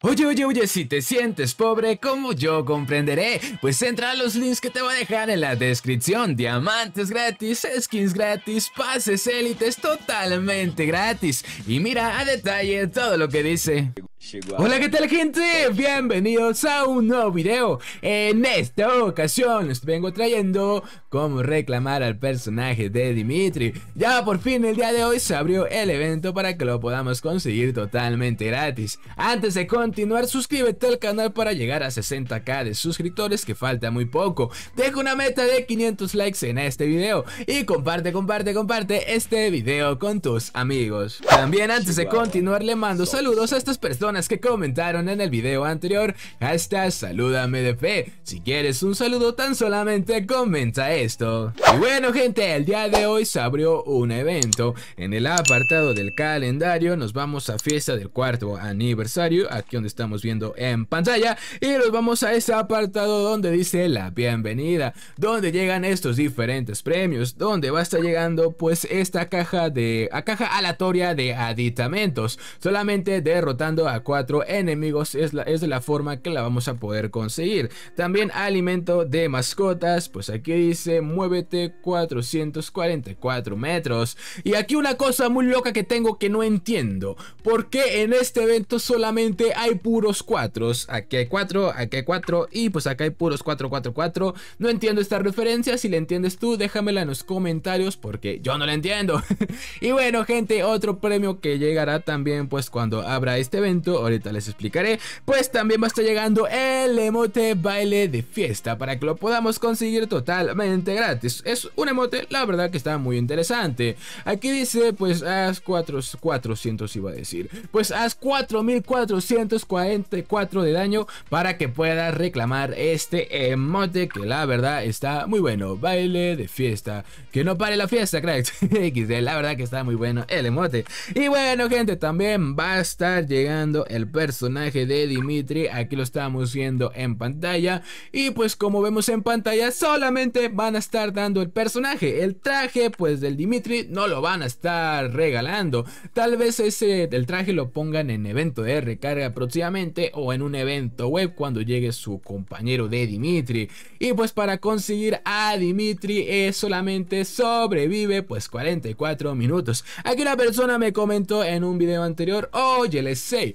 Oye, oye, oye, si te sientes pobre, como yo comprenderé? Pues entra a los links que te voy a dejar en la descripción. Diamantes gratis, skins gratis, pases élites totalmente gratis. Y mira a detalle todo lo que dice. Hola, ¿qué tal gente? Bienvenidos a un nuevo video. En esta ocasión les vengo trayendo cómo reclamar al personaje de Dimitri. Ya por fin el día de hoy se abrió el evento para que lo podamos conseguir totalmente gratis. Antes de continuar, suscríbete al canal para llegar a 60k de suscriptores que falta muy poco. Deja una meta de 500 likes en este video y comparte, comparte, comparte este video con tus amigos. También antes de continuar le mando saludos a estas personas que comentaron en el video anterior, hasta salúdame de fe. Si quieres un saludo, tan solamente comenta esto. Y bueno gente, el día de hoy se abrió un evento. En el apartado del calendario nos vamos a fiesta del cuarto aniversario, aquí donde estamos viendo en pantalla. Y nos vamos a ese apartado donde dice la bienvenida, donde llegan estos diferentes premios, donde va a estar llegando pues esta caja de... A caja aleatoria de aditamentos, solamente derrotando a cuatro enemigos es, la, es la forma que la vamos a poder conseguir. También alimento de mascotas, pues aquí dice muévete 444 metros. Y aquí una cosa muy loca que tengo que no entiendo. porque en este evento solamente hay puros 4? Aquí hay cuatro aquí hay 4 y pues acá hay puros 444. No entiendo esta referencia, si la entiendes tú déjamela en los comentarios porque yo no la entiendo. y bueno gente, otro premio que llegará también pues cuando abra este evento ahorita les explicaré, pues también va a estar llegando el emote baile de fiesta para que lo podamos conseguir totalmente gratis. Es un emote, la verdad que está muy interesante. Aquí dice, pues haz 4400 400 iba a decir, pues haz 4444 de daño para que puedas reclamar este emote que la verdad está muy bueno. Baile de fiesta, que no pare la fiesta, cracks. XD, la verdad que está muy bueno el emote. Y bueno, gente, también va a estar llegando el personaje de Dimitri. Aquí lo estamos viendo en pantalla. Y pues como vemos en pantalla, solamente van a estar dando el personaje. El traje pues del Dimitri no lo van a estar regalando. Tal vez ese el traje lo pongan en evento de recarga próximamente o en un evento web cuando llegue su compañero de Dimitri. Y pues para conseguir a Dimitri es eh, solamente sobrevive pues 44 minutos. Aquí una persona me comentó en un video anterior, oye, les sé,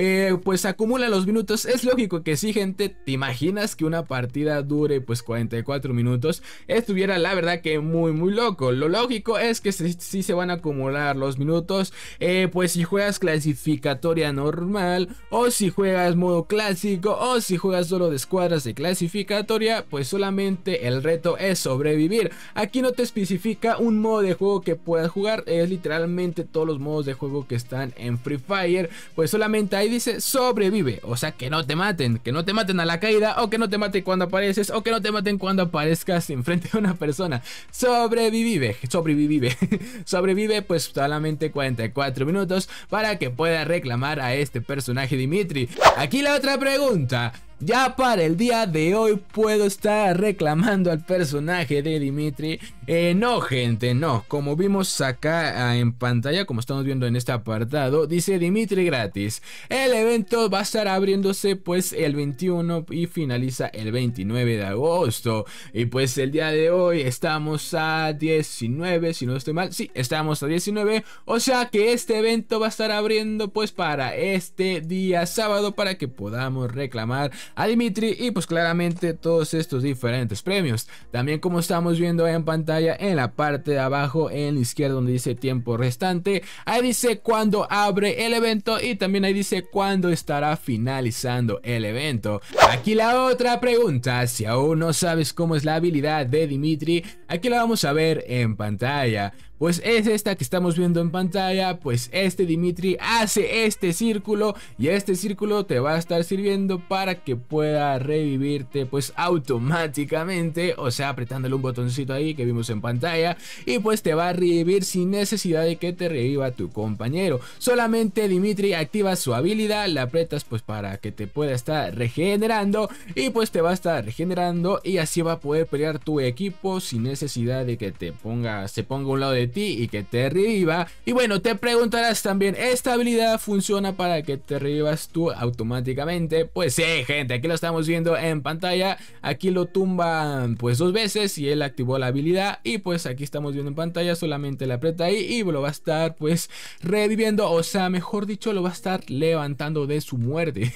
Eh, pues acumula los minutos. Es lógico que sí, gente. ¿Te imaginas que una partida dure pues 44 minutos? Estuviera la verdad que muy, muy loco. Lo lógico es que si se van a acumular los minutos. Eh, pues si juegas clasificatoria normal, o si juegas modo clásico, o si juegas solo de escuadras de clasificatoria, pues solamente el reto es sobrevivir. Aquí no te especifica un modo de juego que puedas jugar. Es literalmente todos los modos de juego que están en Free Fire. Pues solamente hay dice sobrevive. O sea, que no te maten. Que no te maten a la caída. O que no te maten cuando apareces. O que no te maten cuando aparezcas enfrente de una persona. Sobrevive. Sobrevive. sobrevive pues solamente 44 minutos para que pueda reclamar a este personaje Dimitri. Aquí la otra pregunta. Ya para el día de hoy puedo estar reclamando al personaje de Dimitri. Eh, no, gente, no. Como vimos acá ah, en pantalla, como estamos viendo en este apartado, dice Dimitri gratis. El evento va a estar abriéndose pues el 21 y finaliza el 29 de agosto. Y pues el día de hoy estamos a 19, si no estoy mal. Sí, estamos a 19. O sea que este evento va a estar abriendo pues para este día sábado para que podamos reclamar a Dimitri y pues claramente todos estos diferentes premios. También como estamos viendo en pantalla en la parte de abajo en la izquierda donde dice tiempo restante, ahí dice cuando abre el evento y también ahí dice cuando estará finalizando el evento. Aquí la otra pregunta, si aún no sabes cómo es la habilidad de Dimitri, Aquí la vamos a ver en pantalla. Pues es esta que estamos viendo en pantalla, pues este Dimitri hace este círculo y este círculo te va a estar sirviendo para que pueda revivirte pues automáticamente, o sea apretándole un botoncito ahí que vimos en pantalla y pues te va a revivir sin necesidad de que te reviva tu compañero. Solamente Dimitri activa su habilidad, la apretas pues para que te pueda estar regenerando y pues te va a estar regenerando y así va a poder pelear tu equipo sin necesidad necesidad de que te ponga, se ponga a un lado de ti y que te reviva. Y bueno, te preguntarás también, ¿esta habilidad funciona para que te revivas tú automáticamente? Pues sí, gente, aquí lo estamos viendo en pantalla. Aquí lo tumban pues dos veces y él activó la habilidad. Y pues aquí estamos viendo en pantalla, solamente la aprieta ahí y lo va a estar pues reviviendo. O sea, mejor dicho, lo va a estar levantando de su muerte.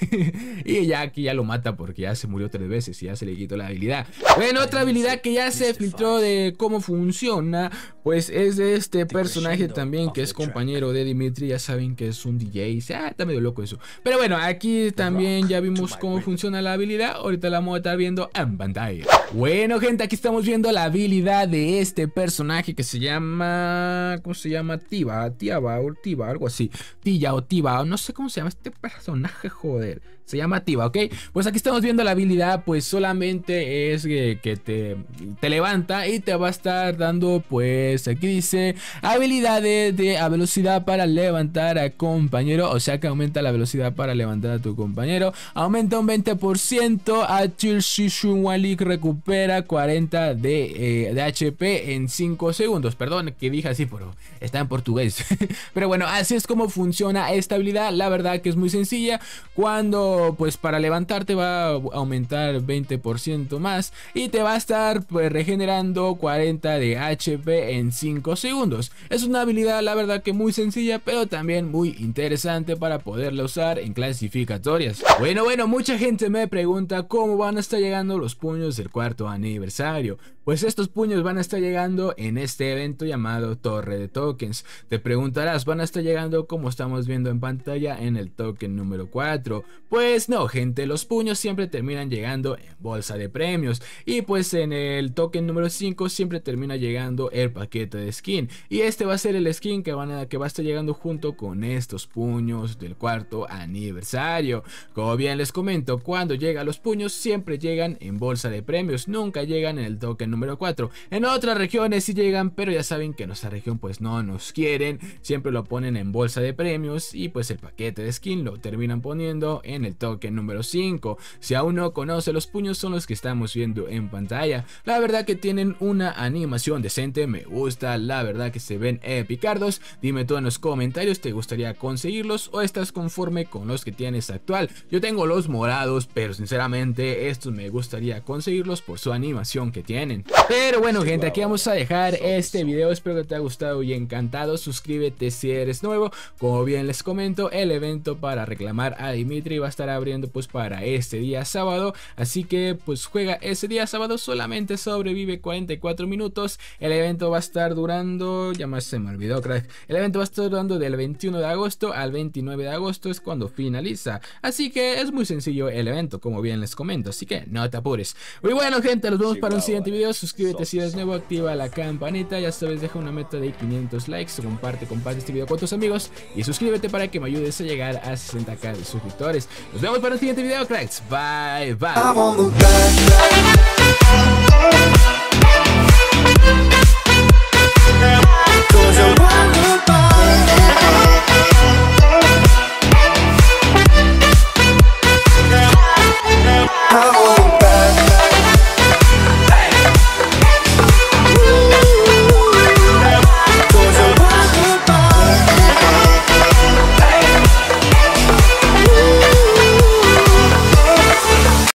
y ya aquí ya lo mata porque ya se murió tres veces y ya se le quitó la habilidad. Bueno, otra habilidad que ya se filtró de cómo funciona, pues es de este personaje también que es compañero de Dimitri, ya saben que es un DJ, está medio loco eso. Pero bueno, aquí también ya vimos cómo funciona la habilidad, ahorita la vamos a estar viendo en pantalla. Bueno gente, aquí estamos viendo la habilidad de este personaje que se llama, ¿cómo se llama? Tiba, Tiba, o Tiba, algo así, Tilla o Tiba, no sé cómo se llama este personaje, joder. Llamativa, llama ¿ok? Pues aquí estamos viendo la habilidad, pues solamente es eh, que, te, te, levanta y te va a estar dando, pues aquí dice, habilidades de a velocidad para levantar a compañero, o sea que aumenta la velocidad para levantar a tu compañero, aumenta un 20%, a Shishun Walik recupera 40 de, eh, de HP en 5 segundos, perdón que dije así, pero está en portugués. pero bueno, así es como funciona esta habilidad, la verdad que es muy sencilla, cuando pues para levantarte va a aumentar 20% más y te va a estar pues, regenerando 40 de HP en 5 segundos. Es una habilidad la verdad que muy sencilla, pero también muy interesante para poderla usar en clasificatorias. Bueno, bueno, mucha gente me pregunta cómo van a estar llegando los puños del cuarto aniversario. Pues estos puños van a estar llegando en este evento llamado Torre de Tokens. Te preguntarás, ¿van a estar llegando como estamos viendo en pantalla en el token número 4? Pues no, gente, los puños siempre terminan llegando en bolsa de premios. Y pues en el token número 5 siempre termina llegando el paquete de skin. Y este va a ser el skin que, van a, que va a estar llegando junto con estos puños del cuarto aniversario. Como bien les comento, cuando llegan los puños siempre llegan en bolsa de premios, nunca llegan en el token número 4. En otras regiones sí llegan, pero ya saben que en nuestra región pues no nos quieren, siempre lo ponen en bolsa de premios y pues el paquete de skin lo terminan poniendo en el token número 5. Si aún no conoce los puños son los que estamos viendo en pantalla. La verdad que tienen una animación decente, me gusta, la verdad que se ven epicardos. Dime tú en los comentarios, ¿te gustaría conseguirlos o estás conforme con los que tienes actual? Yo tengo los morados, pero sinceramente estos me gustaría conseguirlos por su animación que tienen. Pero bueno, gente, aquí vamos a dejar este video. Espero que te haya gustado y encantado. Suscríbete si eres nuevo. Como bien les comento, el evento para reclamar a Dimitri va a estar abriendo pues para este día sábado. Así que pues juega ese día sábado. Solamente sobrevive 44 minutos. El evento va a estar durando... Ya más se me olvidó, crack. El evento va a estar durando del 21 de agosto al 29 de agosto es cuando finaliza. Así que es muy sencillo el evento, como bien les comento. Así que no te apures. Muy bueno, gente, nos vemos para un siguiente eh. video suscríbete si eres nuevo, activa la campanita, ya sabes, deja una meta de 500 likes, comparte, comparte este video con tus amigos y suscríbete para que me ayudes a llegar a 60k de suscriptores. Nos vemos para el siguiente video, cracks. Bye, bye.